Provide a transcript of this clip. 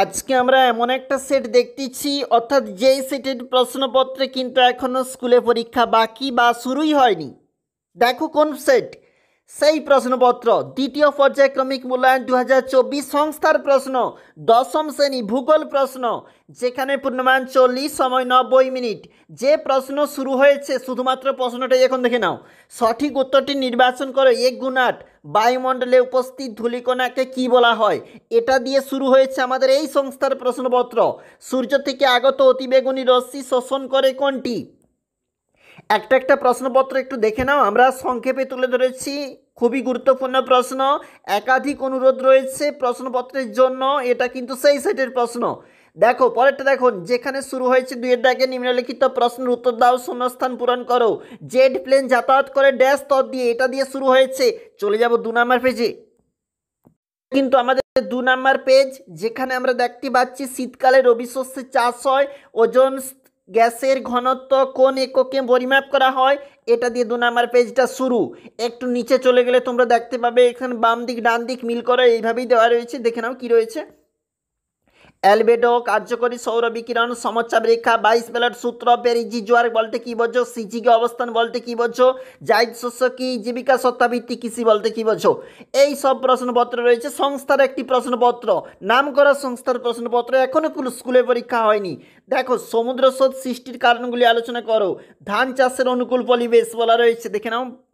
আজকে আমরা এমন একটা সেট দেখতেছি অর্থাৎ যেই সেটের প্রশ্নপত্রে কিন্তু এখনও স্কুলে পরীক্ষা বাকি বা শুরুই হয়নি দেখো কোন সেট সেই প্রশ্নপত্র দ্বিতীয় পর্যায়ক্রমিক মূল্যায়ন দু সংস্থার প্রশ্ন দশম শ্রেণী ভূগোল প্রশ্ন যেখানে পূর্ণমান চল্লিশ সময় নব্বই মিনিট যে প্রশ্ন শুরু হয়েছে শুধুমাত্র প্রশ্নটাই এখন দেখে নাও সঠিক উত্তরটি নির্বাচন করে এক গুণাট বায়ুমণ্ডলে উপস্থিত ধুলিকণাকে কি বলা হয় এটা দিয়ে শুরু হয়েছে আমাদের এই সংস্থার প্রশ্নপত্র সূর্য থেকে আগত অতিবেগুনি রশ্মি শোষণ করে কোনটি একটা একটা প্রশ্নপত্র একটু দেখে নাও আমরা সংক্ষেপে তুলে ধরেছি খুবই গুরুত্বপূর্ণ প্রশ্ন একাধিক অনুরোধ রয়েছে প্রশ্নপত্রের জন্য এটা কিন্তু সেই সেটের প্রশ্ন দেখো পরেরটা দেখুন যেখানে শুরু হয়েছে দুয়ের দাগে নিম্নলিখিত প্রশ্নের উত্তর দাও শূন্যস্থান পূরণ করো জেড প্লেন যাতায়াত করে ড্যাশ তর দিয়ে এটা দিয়ে শুরু হয়েছে চলে যাব দু নাম্বার পেজে কিন্তু আমাদের দু নাম্বার পেজ যেখানে আমরা দেখতে পাচ্ছি শীতকালে রবি শস্যের চাষ হয় ওজন গ্যাসের ঘনত্ব কোন এককে পরিমাপ করা হয় এটা দিয়ে দু নাম্বার পেজটা শুরু একটু নিচে চলে গেলে তোমরা দেখতে পাবে এখানে বাম দিক ডান দিক মিল করা এইভাবেই দেওয়া রয়েছে দেখে নাও কি রয়েছে অ্যালবেডো কার্যকরী সৌর বিকিরণ সমচাপ রেখা বাইশ বেলার সূত্র পেরিজি জোয়ার বলতে কি বোঝো সিজিকে অবস্থান বলতে কি বোঝো জায়দ শস্য কি জীবিকা সত্তাভিত্তিক কৃষি বলতে কি বোঝো এই সব প্রশ্নপত্র রয়েছে সংস্থার একটি প্রশ্নপত্র নাম করা সংস্থার প্রশ্নপত্র এখনও কোনো স্কুলে পরীক্ষা হয়নি দেখো সমুদ্র স্রোত সৃষ্টির কারণগুলি আলোচনা করো ধান চাষের অনুকূল পরিবেশ বলা রয়েছে দেখে নাও